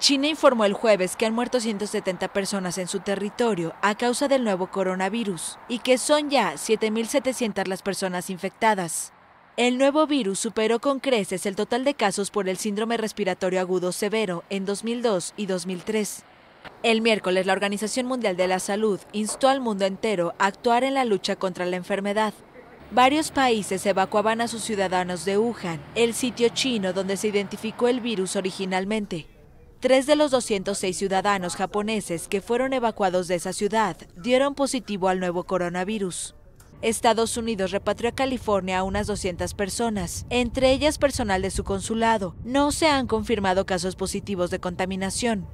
China informó el jueves que han muerto 170 personas en su territorio a causa del nuevo coronavirus y que son ya 7.700 las personas infectadas. El nuevo virus superó con creces el total de casos por el síndrome respiratorio agudo severo en 2002 y 2003. El miércoles la Organización Mundial de la Salud instó al mundo entero a actuar en la lucha contra la enfermedad. Varios países evacuaban a sus ciudadanos de Wuhan, el sitio chino donde se identificó el virus originalmente. Tres de los 206 ciudadanos japoneses que fueron evacuados de esa ciudad dieron positivo al nuevo coronavirus. Estados Unidos repatrió a California a unas 200 personas, entre ellas personal de su consulado. No se han confirmado casos positivos de contaminación.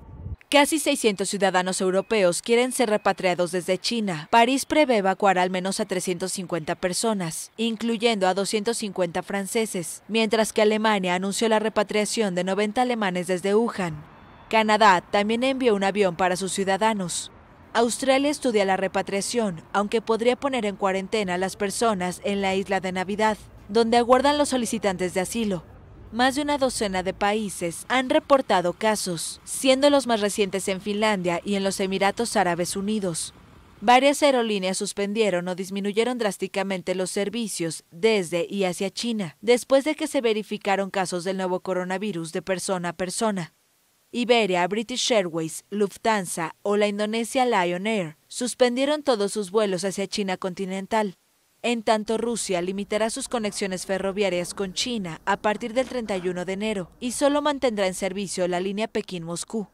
Casi 600 ciudadanos europeos quieren ser repatriados desde China. París prevé evacuar al menos a 350 personas, incluyendo a 250 franceses, mientras que Alemania anunció la repatriación de 90 alemanes desde Wuhan. Canadá también envió un avión para sus ciudadanos. Australia estudia la repatriación, aunque podría poner en cuarentena a las personas en la isla de Navidad, donde aguardan los solicitantes de asilo. Más de una docena de países han reportado casos, siendo los más recientes en Finlandia y en los Emiratos Árabes Unidos. Varias aerolíneas suspendieron o disminuyeron drásticamente los servicios desde y hacia China, después de que se verificaron casos del nuevo coronavirus de persona a persona. Iberia, British Airways, Lufthansa o la Indonesia Lion Air suspendieron todos sus vuelos hacia China continental. En tanto, Rusia limitará sus conexiones ferroviarias con China a partir del 31 de enero y solo mantendrá en servicio la línea Pekín-Moscú.